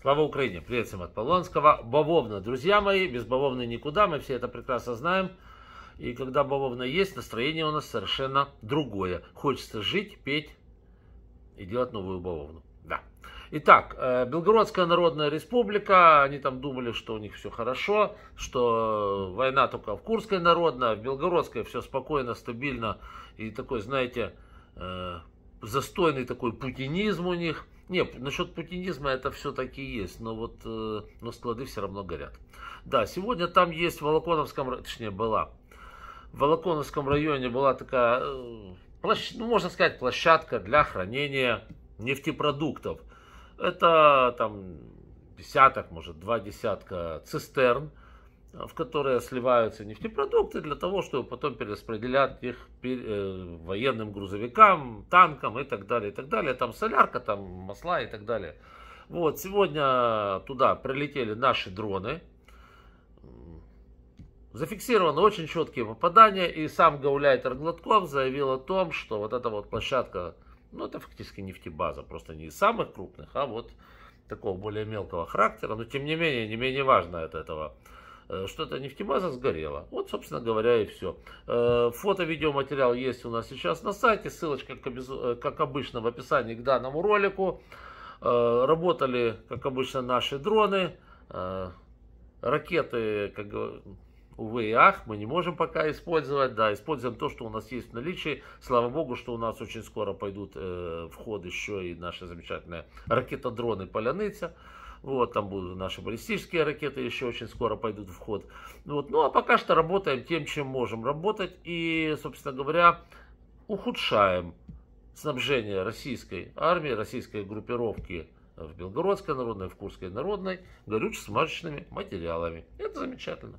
Слава Украине! Привет всем от Полонского. Бавовна, друзья мои, без Бавовны никуда, мы все это прекрасно знаем. И когда Бавовна есть, настроение у нас совершенно другое. Хочется жить, петь и делать новую Бавовну. Да. Итак, э, Белгородская Народная Республика, они там думали, что у них все хорошо, что война только в Курской народной, а в Белгородской все спокойно, стабильно и такой, знаете, э, застойный такой путинизм у них. Нет, насчет путинизма это все-таки есть, но вот э, но склады все равно горят. Да, сегодня там есть в Волоконовском, точнее была, в Волоконовском районе была такая, э, площ, ну можно сказать, площадка для хранения нефтепродуктов. Это там десяток, может, два десятка цистерн, в которые сливаются нефтепродукты для того, чтобы потом перераспределять их э, военным грузовикам, танкам и так далее, и так далее. Там солярка, там масла и так далее. Вот, сегодня туда прилетели наши дроны. Зафиксированы очень четкие попадания, и сам Гауляйтер Гладков заявил о том, что вот эта вот площадка, ну это фактически нефтебаза, просто не из самых крупных, а вот такого более мелкого характера, но тем не менее, не менее важно от этого Э, что-то нефтебаза сгорела. Вот, собственно говоря, и все. Э, фото, видеоматериал есть у нас сейчас на сайте. Ссылочка, как э, обычно, в описании к данному ролику. Работали, как обычно, наши дроны. Ракеты, как увы и ах, мы не можем пока использовать. Да, используем то, что у нас есть в наличии. Слава богу, что у нас очень скоро пойдут э, в ход еще и наши замечательные ракетодроны «Поляныця». Вот, там будут наши баллистические ракеты еще очень скоро пойдут в ход. Вот, ну а пока что работаем тем, чем можем работать. И, собственно говоря, ухудшаем снабжение российской армии, российской группировки в Белгородской народной, в Курской народной горюче-смазочными материалами. Это замечательно.